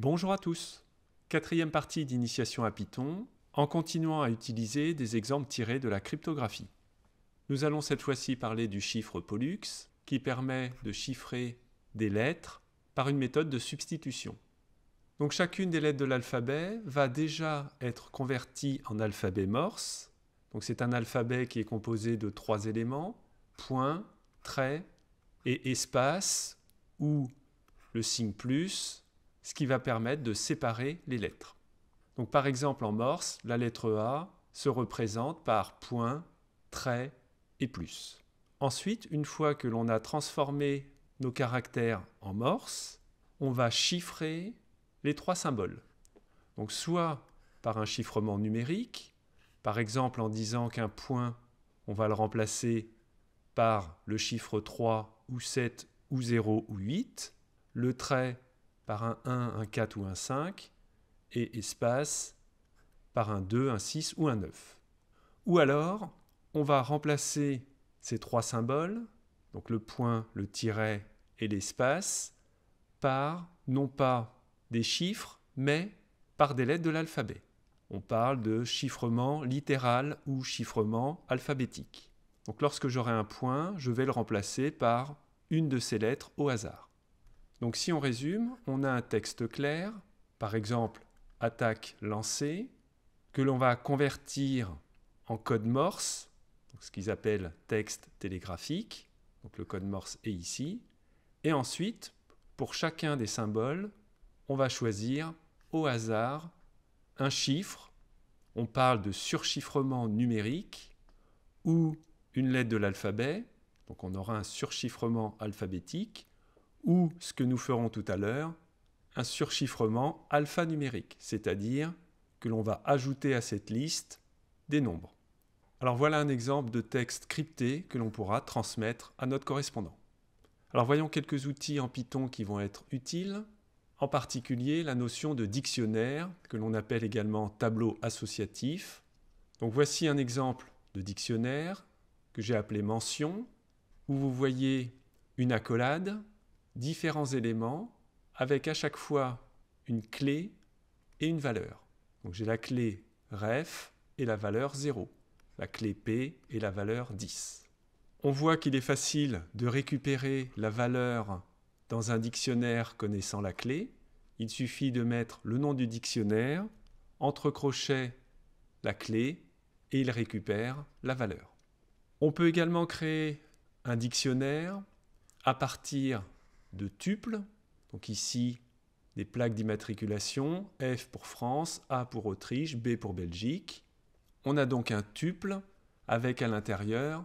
Bonjour à tous. Quatrième partie d'initiation à Python, en continuant à utiliser des exemples tirés de la cryptographie. Nous allons cette fois-ci parler du chiffre Pollux, qui permet de chiffrer des lettres par une méthode de substitution. Donc chacune des lettres de l'alphabet va déjà être convertie en alphabet morse. Donc c'est un alphabet qui est composé de trois éléments, point, trait et espace, ou le signe plus, ce qui va permettre de séparer les lettres. Donc par exemple en morse, la lettre A se représente par point, trait et plus. Ensuite, une fois que l'on a transformé nos caractères en morse, on va chiffrer les trois symboles. Donc soit par un chiffrement numérique, par exemple en disant qu'un point, on va le remplacer par le chiffre 3 ou 7 ou 0 ou 8, le trait par un 1, un 4 ou un 5, et espace par un 2, un 6 ou un 9. Ou alors, on va remplacer ces trois symboles, donc le point, le tiret et l'espace, par non pas des chiffres, mais par des lettres de l'alphabet. On parle de chiffrement littéral ou chiffrement alphabétique. Donc lorsque j'aurai un point, je vais le remplacer par une de ces lettres au hasard. Donc si on résume, on a un texte clair, par exemple attaque lancée, que l'on va convertir en code morse, ce qu'ils appellent texte télégraphique, donc le code morse est ici, et ensuite, pour chacun des symboles, on va choisir au hasard un chiffre, on parle de surchiffrement numérique, ou une lettre de l'alphabet, donc on aura un surchiffrement alphabétique, ou ce que nous ferons tout à l'heure, un surchiffrement alphanumérique, c'est-à-dire que l'on va ajouter à cette liste des nombres. Alors voilà un exemple de texte crypté que l'on pourra transmettre à notre correspondant. Alors voyons quelques outils en Python qui vont être utiles, en particulier la notion de dictionnaire, que l'on appelle également tableau associatif. Donc voici un exemple de dictionnaire que j'ai appelé mention, où vous voyez une accolade, différents éléments avec à chaque fois une clé et une valeur. Donc j'ai la clé ref et la valeur 0, la clé p et la valeur 10. On voit qu'il est facile de récupérer la valeur dans un dictionnaire connaissant la clé. Il suffit de mettre le nom du dictionnaire, entre crochets la clé, et il récupère la valeur. On peut également créer un dictionnaire à partir de tuples. Donc ici, des plaques d'immatriculation, F pour France, A pour Autriche, B pour Belgique. On a donc un tuple avec à l'intérieur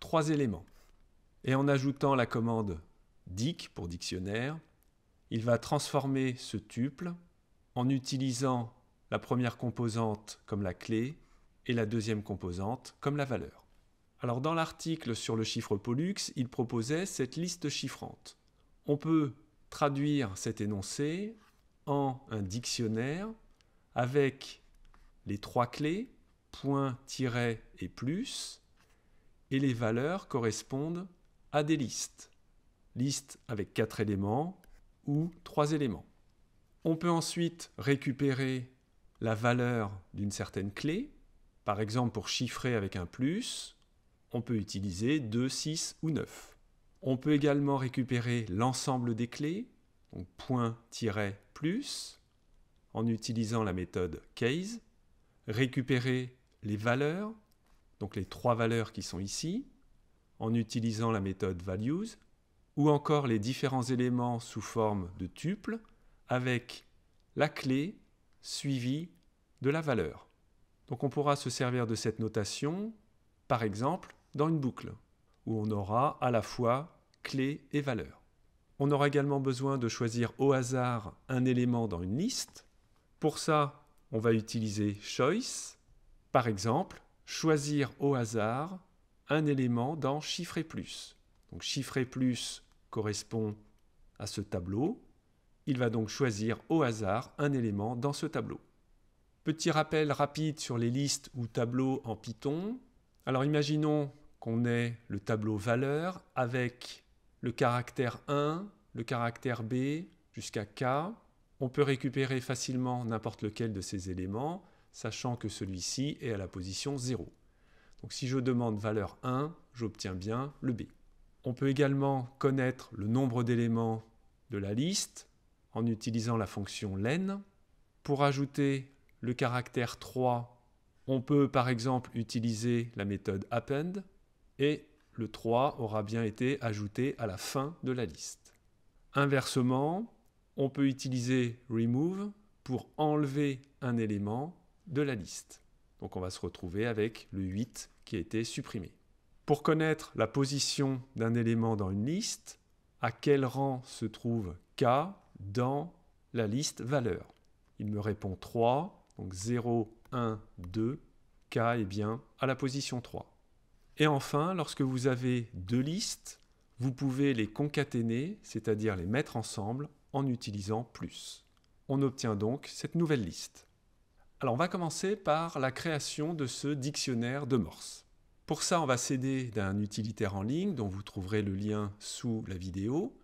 trois éléments. Et en ajoutant la commande dic pour dictionnaire, il va transformer ce tuple en utilisant la première composante comme la clé et la deuxième composante comme la valeur. Alors dans l'article sur le chiffre Pollux, il proposait cette liste chiffrante on peut traduire cet énoncé en un dictionnaire avec les trois clés, point, tiret et plus, et les valeurs correspondent à des listes. Liste avec quatre éléments ou trois éléments. On peut ensuite récupérer la valeur d'une certaine clé. Par exemple, pour chiffrer avec un plus, on peut utiliser 2, 6 ou 9. On peut également récupérer l'ensemble des clés, donc point-plus, en utilisant la méthode case, récupérer les valeurs, donc les trois valeurs qui sont ici, en utilisant la méthode values, ou encore les différents éléments sous forme de tuples avec la clé suivie de la valeur. Donc on pourra se servir de cette notation, par exemple, dans une boucle on aura à la fois clé et valeur. On aura également besoin de choisir au hasard un élément dans une liste. Pour ça, on va utiliser choice. Par exemple, choisir au hasard un élément dans chiffrer plus. Donc chiffrer plus correspond à ce tableau. Il va donc choisir au hasard un élément dans ce tableau. Petit rappel rapide sur les listes ou tableaux en Python. Alors imaginons qu'on ait le tableau valeur avec le caractère 1, le caractère B jusqu'à K. On peut récupérer facilement n'importe lequel de ces éléments, sachant que celui-ci est à la position 0. Donc si je demande valeur 1, j'obtiens bien le B. On peut également connaître le nombre d'éléments de la liste en utilisant la fonction len. Pour ajouter le caractère 3, on peut par exemple utiliser la méthode append et le 3 aura bien été ajouté à la fin de la liste. Inversement, on peut utiliser remove pour enlever un élément de la liste. Donc on va se retrouver avec le 8 qui a été supprimé. Pour connaître la position d'un élément dans une liste, à quel rang se trouve K dans la liste valeur Il me répond 3, donc 0, 1, 2, K est bien à la position 3. Et enfin, lorsque vous avez deux listes, vous pouvez les concaténer, c'est-à-dire les mettre ensemble en utilisant plus. On obtient donc cette nouvelle liste. Alors on va commencer par la création de ce dictionnaire de Morse. Pour ça, on va s'aider d'un utilitaire en ligne dont vous trouverez le lien sous la vidéo,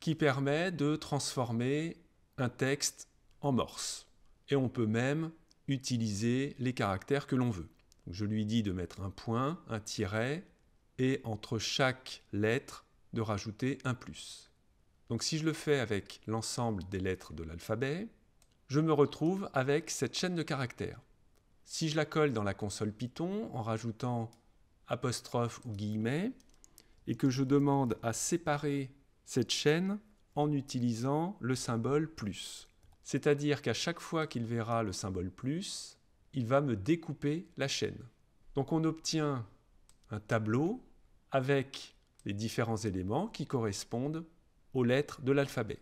qui permet de transformer un texte en Morse. Et on peut même utiliser les caractères que l'on veut je lui dis de mettre un point, un tiret, et entre chaque lettre de rajouter un plus. Donc si je le fais avec l'ensemble des lettres de l'alphabet, je me retrouve avec cette chaîne de caractères. Si je la colle dans la console Python en rajoutant apostrophe ou guillemets, et que je demande à séparer cette chaîne en utilisant le symbole plus. C'est-à-dire qu'à chaque fois qu'il verra le symbole plus, il va me découper la chaîne. Donc on obtient un tableau avec les différents éléments qui correspondent aux lettres de l'alphabet.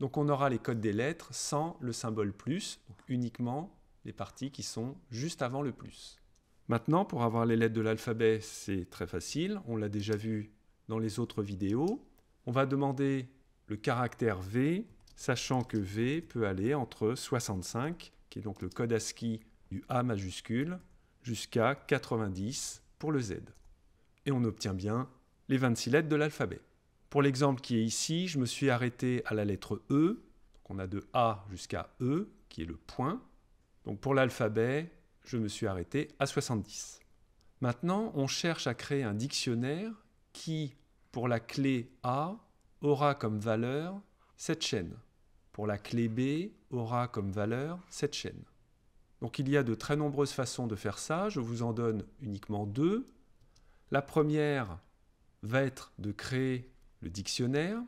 Donc on aura les codes des lettres sans le symbole plus, donc uniquement les parties qui sont juste avant le plus. Maintenant, pour avoir les lettres de l'alphabet, c'est très facile, on l'a déjà vu dans les autres vidéos. On va demander le caractère V, sachant que V peut aller entre 65, qui est donc le code ASCII a majuscule jusqu'à 90 pour le Z. Et on obtient bien les 26 lettres de l'alphabet. Pour l'exemple qui est ici, je me suis arrêté à la lettre E. on a de A jusqu'à E, qui est le point. Donc pour l'alphabet, je me suis arrêté à 70. Maintenant, on cherche à créer un dictionnaire qui, pour la clé A, aura comme valeur cette chaîne. Pour la clé B, aura comme valeur cette chaîne. Donc il y a de très nombreuses façons de faire ça, je vous en donne uniquement deux. La première va être de créer le dictionnaire,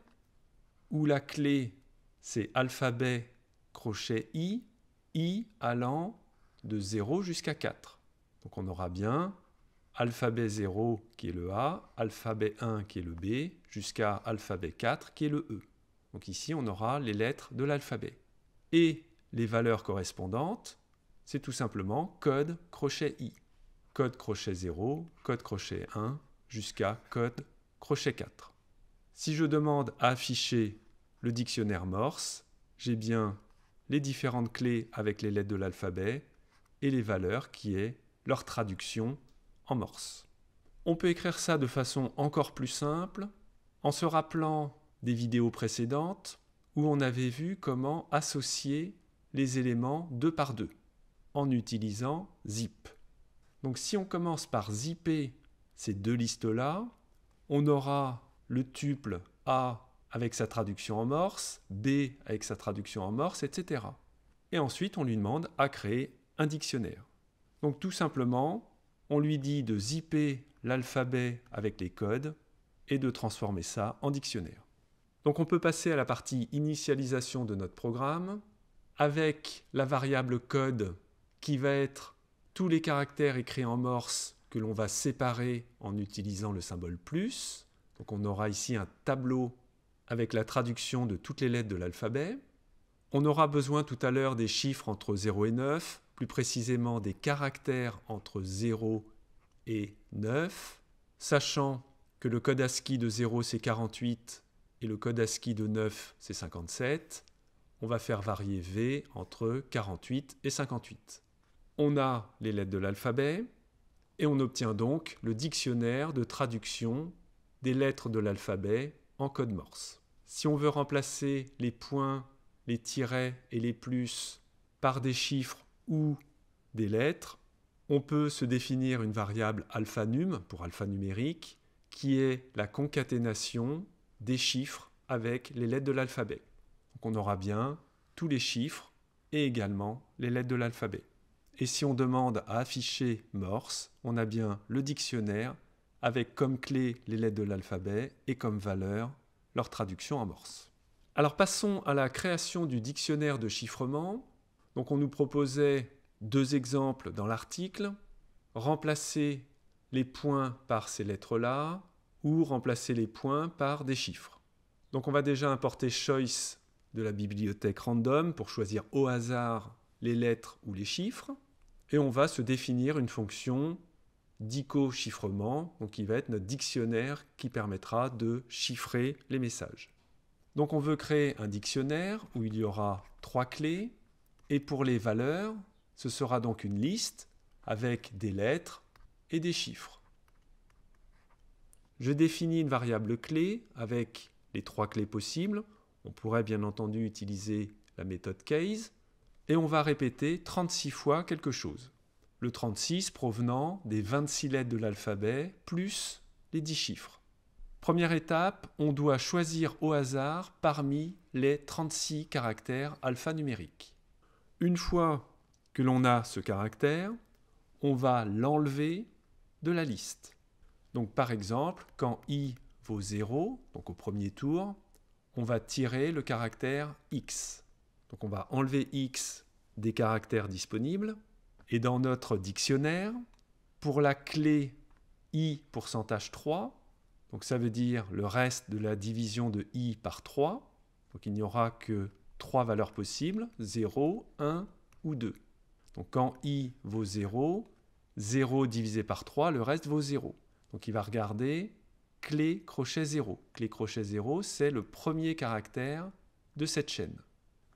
où la clé c'est alphabet crochet i, i allant de 0 jusqu'à 4. Donc on aura bien alphabet 0 qui est le A, alphabet 1 qui est le B, jusqu'à alphabet 4 qui est le E. Donc ici on aura les lettres de l'alphabet et les valeurs correspondantes c'est tout simplement code crochet i, code crochet 0, code crochet 1, jusqu'à code crochet 4. Si je demande à afficher le dictionnaire Morse, j'ai bien les différentes clés avec les lettres de l'alphabet et les valeurs qui est leur traduction en Morse. On peut écrire ça de façon encore plus simple en se rappelant des vidéos précédentes où on avait vu comment associer les éléments deux par deux en utilisant zip. Donc si on commence par zipper ces deux listes-là, on aura le tuple A avec sa traduction en morse, B avec sa traduction en morse, etc. Et ensuite, on lui demande à créer un dictionnaire. Donc tout simplement, on lui dit de zipper l'alphabet avec les codes et de transformer ça en dictionnaire. Donc on peut passer à la partie initialisation de notre programme avec la variable code qui va être tous les caractères écrits en morse que l'on va séparer en utilisant le symbole plus. Donc on aura ici un tableau avec la traduction de toutes les lettres de l'alphabet. On aura besoin tout à l'heure des chiffres entre 0 et 9, plus précisément des caractères entre 0 et 9, sachant que le code ASCII de 0 c'est 48 et le code ASCII de 9 c'est 57, on va faire varier V entre 48 et 58 on a les lettres de l'alphabet et on obtient donc le dictionnaire de traduction des lettres de l'alphabet en code morse. Si on veut remplacer les points, les tirets et les plus par des chiffres ou des lettres, on peut se définir une variable alphanum pour alphanumérique qui est la concaténation des chiffres avec les lettres de l'alphabet. Donc on aura bien tous les chiffres et également les lettres de l'alphabet. Et si on demande à afficher Morse, on a bien le dictionnaire avec comme clé les lettres de l'alphabet et comme valeur leur traduction en Morse. Alors passons à la création du dictionnaire de chiffrement. Donc on nous proposait deux exemples dans l'article. Remplacer les points par ces lettres-là ou remplacer les points par des chiffres. Donc on va déjà importer Choice de la bibliothèque Random pour choisir au hasard les lettres ou les chiffres et on va se définir une fonction dico-chiffrement, donc qui va être notre dictionnaire qui permettra de chiffrer les messages. Donc on veut créer un dictionnaire où il y aura trois clés, et pour les valeurs, ce sera donc une liste avec des lettres et des chiffres. Je définis une variable clé avec les trois clés possibles. On pourrait bien entendu utiliser la méthode case et on va répéter 36 fois quelque chose. Le 36 provenant des 26 lettres de l'alphabet plus les 10 chiffres. Première étape, on doit choisir au hasard parmi les 36 caractères alphanumériques. Une fois que l'on a ce caractère, on va l'enlever de la liste. Donc par exemple, quand i vaut 0, donc au premier tour, on va tirer le caractère x. Donc on va enlever x des caractères disponibles. Et dans notre dictionnaire, pour la clé i pourcentage 3, donc ça veut dire le reste de la division de i par 3, donc il n'y aura que 3 valeurs possibles, 0, 1 ou 2. Donc quand i vaut 0, 0 divisé par 3, le reste vaut 0. Donc il va regarder clé crochet 0. Clé crochet 0, c'est le premier caractère de cette chaîne.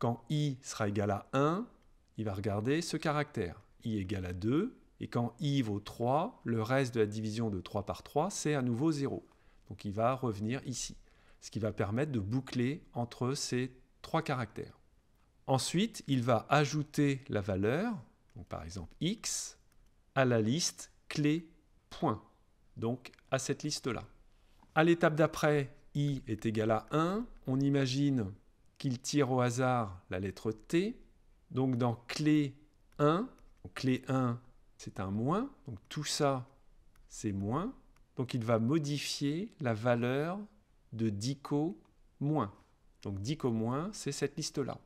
Quand i sera égal à 1, il va regarder ce caractère. i égale à 2, et quand i vaut 3, le reste de la division de 3 par 3, c'est à nouveau 0. Donc il va revenir ici, ce qui va permettre de boucler entre ces trois caractères. Ensuite, il va ajouter la valeur, par exemple x, à la liste clé point, donc à cette liste-là. À l'étape d'après, i est égal à 1, on imagine qu'il tire au hasard la lettre T. Donc dans clé 1, clé 1 c'est un moins, donc tout ça c'est moins. Donc il va modifier la valeur de dico moins. Donc dico moins c'est cette liste-là.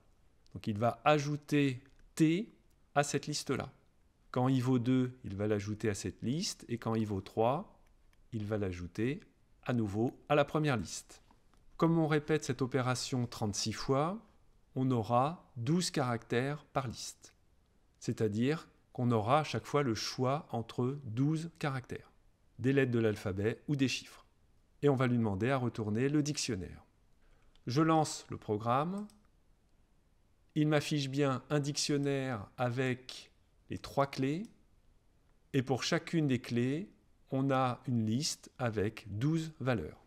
Donc il va ajouter T à cette liste-là. Quand il vaut 2, il va l'ajouter à cette liste, et quand il vaut 3, il va l'ajouter à nouveau à la première liste. Comme on répète cette opération 36 fois, on aura 12 caractères par liste. C'est-à-dire qu'on aura à chaque fois le choix entre 12 caractères, des lettres de l'alphabet ou des chiffres. Et on va lui demander à retourner le dictionnaire. Je lance le programme. Il m'affiche bien un dictionnaire avec les trois clés. Et pour chacune des clés, on a une liste avec 12 valeurs.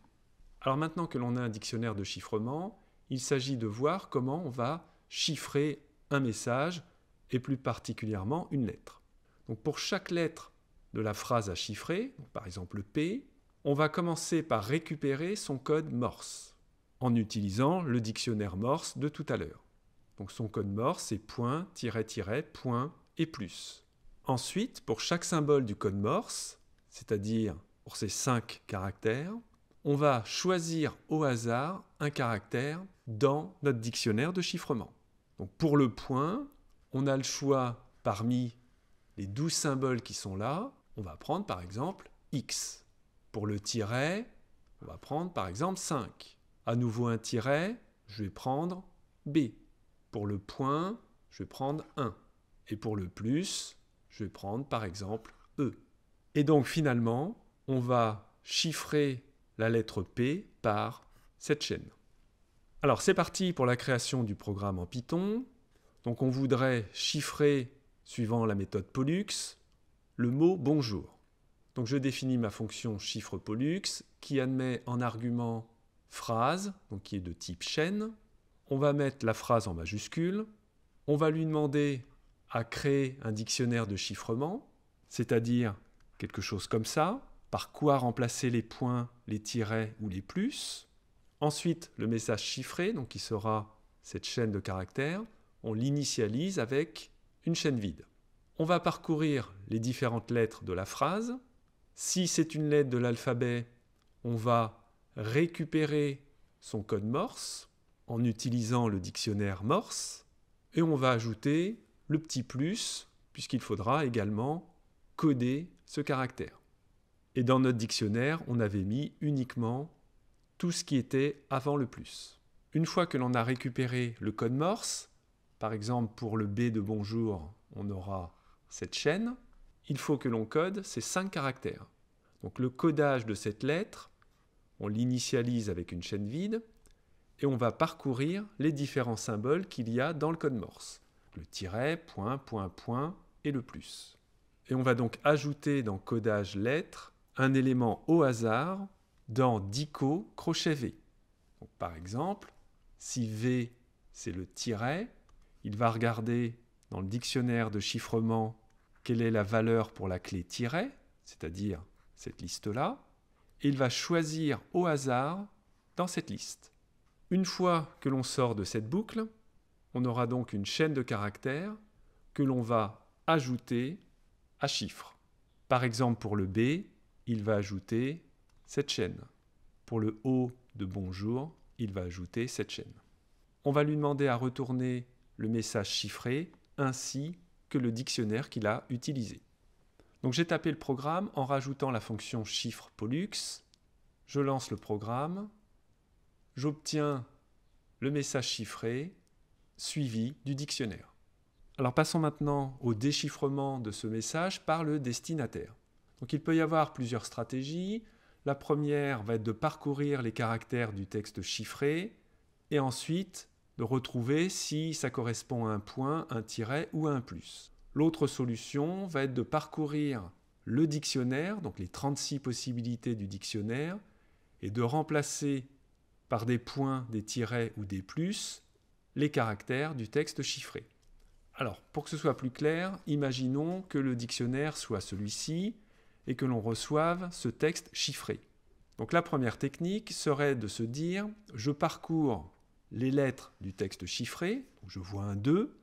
Alors maintenant que l'on a un dictionnaire de chiffrement, il s'agit de voir comment on va chiffrer un message et plus particulièrement une lettre. Donc pour chaque lettre de la phrase à chiffrer, par exemple P, on va commencer par récupérer son code Morse en utilisant le dictionnaire Morse de tout à l'heure. Donc son code Morse est point, tiret, tiret, point et plus. Ensuite, pour chaque symbole du code Morse, c'est-à-dire pour ces cinq caractères, on va choisir au hasard un caractère dans notre dictionnaire de chiffrement. Donc pour le point, on a le choix parmi les 12 symboles qui sont là. On va prendre par exemple X. Pour le tiret, on va prendre par exemple 5. À nouveau un tiret, je vais prendre B. Pour le point, je vais prendre 1. Et pour le plus, je vais prendre par exemple E. Et donc finalement, on va chiffrer la lettre P par cette chaîne. Alors c'est parti pour la création du programme en Python. Donc on voudrait chiffrer, suivant la méthode Pollux, le mot bonjour. Donc je définis ma fonction chiffre Pollux qui admet en argument phrase, donc qui est de type chaîne. On va mettre la phrase en majuscule. On va lui demander à créer un dictionnaire de chiffrement, c'est-à-dire quelque chose comme ça par quoi remplacer les points, les tirets ou les plus. Ensuite, le message chiffré, donc qui sera cette chaîne de caractères, on l'initialise avec une chaîne vide. On va parcourir les différentes lettres de la phrase. Si c'est une lettre de l'alphabet, on va récupérer son code Morse en utilisant le dictionnaire Morse et on va ajouter le petit plus puisqu'il faudra également coder ce caractère. Et dans notre dictionnaire, on avait mis uniquement tout ce qui était avant le plus. Une fois que l'on a récupéré le code Morse, par exemple pour le B de bonjour, on aura cette chaîne, il faut que l'on code ces cinq caractères. Donc le codage de cette lettre, on l'initialise avec une chaîne vide et on va parcourir les différents symboles qu'il y a dans le code Morse. Le tiret, point, point, point et le plus. Et on va donc ajouter dans codage lettre un élément au hasard dans dico crochet V. par exemple, si V c'est le tiret, il va regarder dans le dictionnaire de chiffrement quelle est la valeur pour la clé tiret, c'est-à-dire cette liste-là, et il va choisir au hasard dans cette liste. Une fois que l'on sort de cette boucle, on aura donc une chaîne de caractères que l'on va ajouter à chiffres. Par exemple pour le B, il va ajouter cette chaîne. Pour le haut de bonjour, il va ajouter cette chaîne. On va lui demander à retourner le message chiffré ainsi que le dictionnaire qu'il a utilisé. Donc j'ai tapé le programme en rajoutant la fonction chiffre Pollux. Je lance le programme. J'obtiens le message chiffré suivi du dictionnaire. Alors passons maintenant au déchiffrement de ce message par le destinataire. Donc il peut y avoir plusieurs stratégies. La première va être de parcourir les caractères du texte chiffré et ensuite de retrouver si ça correspond à un point, un tiret ou un plus. L'autre solution va être de parcourir le dictionnaire, donc les 36 possibilités du dictionnaire, et de remplacer par des points, des tirets ou des plus les caractères du texte chiffré. Alors, pour que ce soit plus clair, imaginons que le dictionnaire soit celui-ci, et que l'on reçoive ce texte chiffré. Donc la première technique serait de se dire, je parcours les lettres du texte chiffré, je vois un 2,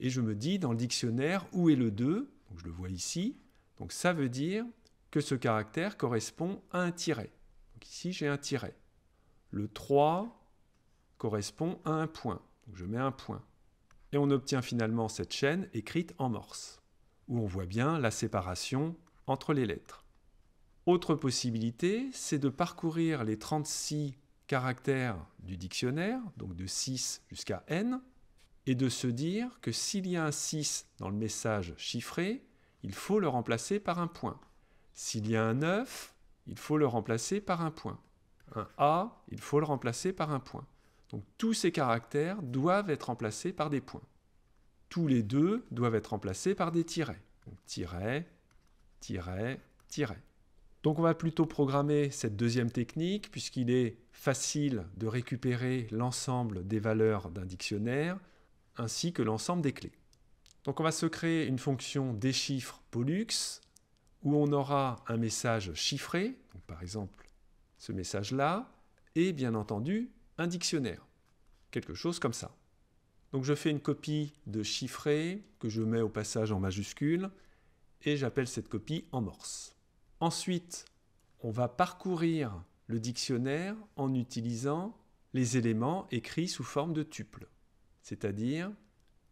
et je me dis dans le dictionnaire où est le 2, je le vois ici, donc ça veut dire que ce caractère correspond à un tiret. Donc ici j'ai un tiret. Le 3 correspond à un point, je mets un point. Et on obtient finalement cette chaîne écrite en morse, où on voit bien la séparation entre les lettres. Autre possibilité, c'est de parcourir les 36 caractères du dictionnaire, donc de 6 jusqu'à n, et de se dire que s'il y a un 6 dans le message chiffré, il faut le remplacer par un point. S'il y a un 9, il faut le remplacer par un point. Un A, il faut le remplacer par un point. Donc tous ces caractères doivent être remplacés par des points. Tous les deux doivent être remplacés par des tirets. Donc on va plutôt programmer cette deuxième technique puisqu'il est facile de récupérer l'ensemble des valeurs d'un dictionnaire ainsi que l'ensemble des clés. Donc on va se créer une fonction déchiffre pollux où on aura un message chiffré, par exemple ce message-là, et bien entendu un dictionnaire, quelque chose comme ça. Donc je fais une copie de chiffré que je mets au passage en majuscule et j'appelle cette copie en morse. Ensuite, on va parcourir le dictionnaire en utilisant les éléments écrits sous forme de tuple, c'est-à-dire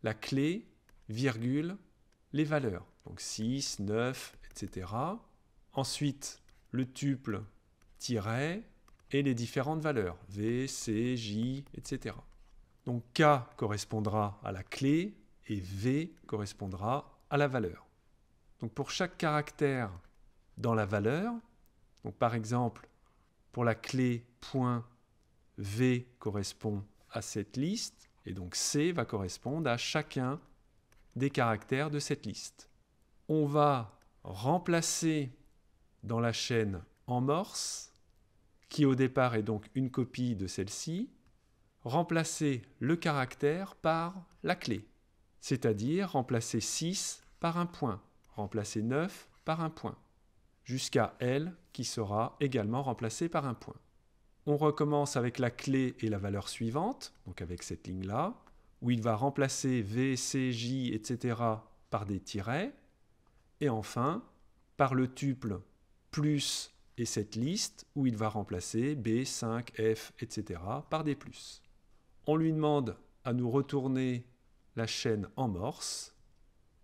la clé, virgule, les valeurs, donc 6, 9, etc. Ensuite, le tuple, tiret, et les différentes valeurs, V, C, J, etc. Donc K correspondra à la clé et V correspondra à la valeur. Donc pour chaque caractère dans la valeur, par exemple pour la clé point V correspond à cette liste et donc C va correspondre à chacun des caractères de cette liste. On va remplacer dans la chaîne en morse, qui au départ est donc une copie de celle-ci, remplacer le caractère par la clé, c'est-à-dire remplacer 6 par un point remplacer 9 par un point, jusqu'à L qui sera également remplacé par un point. On recommence avec la clé et la valeur suivante, donc avec cette ligne-là, où il va remplacer V, C, J, etc. par des tirets, et enfin par le tuple plus et cette liste où il va remplacer B, 5, F, etc. par des plus. On lui demande à nous retourner la chaîne en morse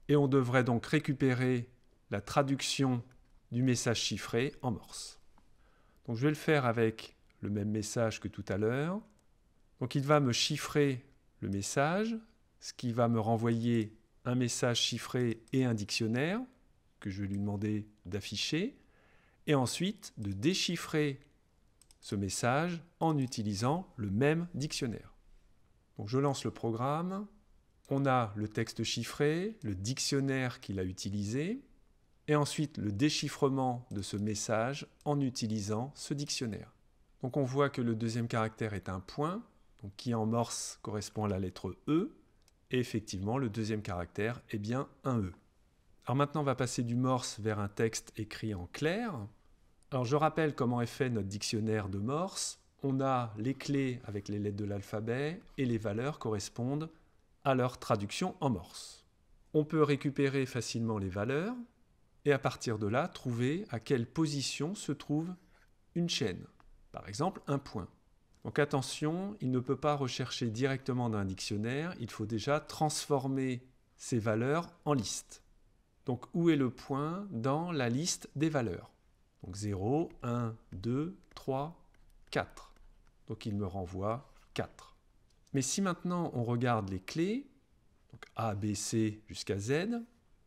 et on devrait donc récupérer la traduction du message chiffré en morse. Donc je vais le faire avec le même message que tout à l'heure. Donc il va me chiffrer le message, ce qui va me renvoyer un message chiffré et un dictionnaire que je vais lui demander d'afficher, et ensuite de déchiffrer ce message en utilisant le même dictionnaire. Donc je lance le programme on a le texte chiffré, le dictionnaire qu'il a utilisé, et ensuite le déchiffrement de ce message en utilisant ce dictionnaire. Donc on voit que le deuxième caractère est un point, qui en morse correspond à la lettre E, et effectivement le deuxième caractère est bien un E. Alors maintenant on va passer du morse vers un texte écrit en clair. Alors je rappelle comment est fait notre dictionnaire de morse. On a les clés avec les lettres de l'alphabet et les valeurs correspondent à leur traduction en morse. On peut récupérer facilement les valeurs et à partir de là trouver à quelle position se trouve une chaîne, par exemple un point. Donc attention, il ne peut pas rechercher directement dans un dictionnaire, il faut déjà transformer ces valeurs en liste. Donc où est le point dans la liste des valeurs Donc 0, 1, 2, 3, 4. Donc il me renvoie 4. Mais si maintenant on regarde les clés, donc A, B, C jusqu'à Z,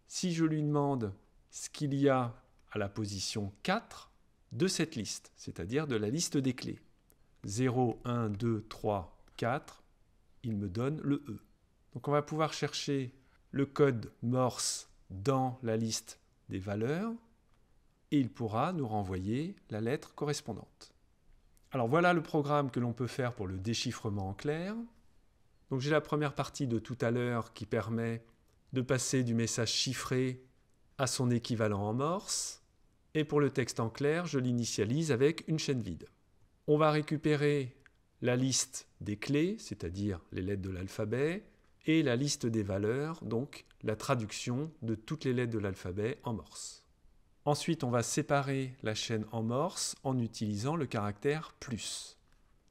si je lui demande ce qu'il y a à la position 4 de cette liste, c'est-à-dire de la liste des clés, 0, 1, 2, 3, 4, il me donne le E. Donc on va pouvoir chercher le code Morse dans la liste des valeurs et il pourra nous renvoyer la lettre correspondante. Alors voilà le programme que l'on peut faire pour le déchiffrement en clair. Donc j'ai la première partie de tout à l'heure qui permet de passer du message chiffré à son équivalent en morse, et pour le texte en clair, je l'initialise avec une chaîne vide. On va récupérer la liste des clés, c'est-à-dire les lettres de l'alphabet, et la liste des valeurs, donc la traduction de toutes les lettres de l'alphabet en morse. Ensuite, on va séparer la chaîne en morse en utilisant le caractère plus.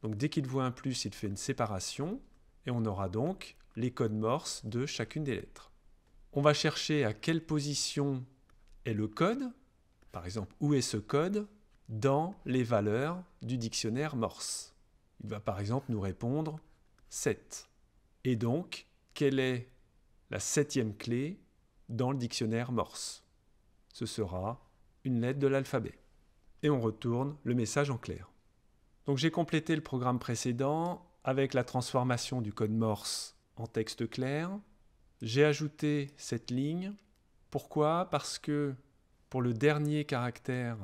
Donc dès qu'il voit un plus, il fait une séparation, et on aura donc les codes morse de chacune des lettres. On va chercher à quelle position est le code, par exemple où est ce code, dans les valeurs du dictionnaire morse. Il va par exemple nous répondre 7. Et donc, quelle est la septième clé dans le dictionnaire morse Ce sera une lettre de l'alphabet. Et on retourne le message en clair. Donc j'ai complété le programme précédent avec la transformation du code Morse en texte clair, j'ai ajouté cette ligne. Pourquoi Parce que pour le dernier caractère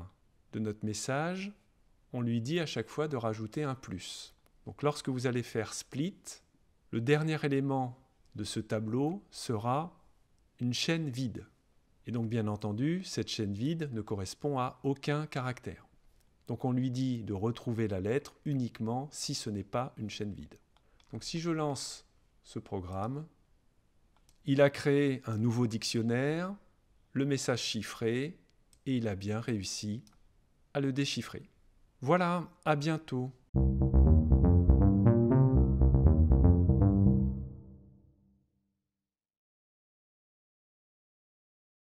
de notre message, on lui dit à chaque fois de rajouter un plus. Donc lorsque vous allez faire split, le dernier élément de ce tableau sera une chaîne vide. Et donc bien entendu, cette chaîne vide ne correspond à aucun caractère. Donc on lui dit de retrouver la lettre uniquement si ce n'est pas une chaîne vide. Donc si je lance ce programme, il a créé un nouveau dictionnaire, le message chiffré, et il a bien réussi à le déchiffrer. Voilà, à bientôt.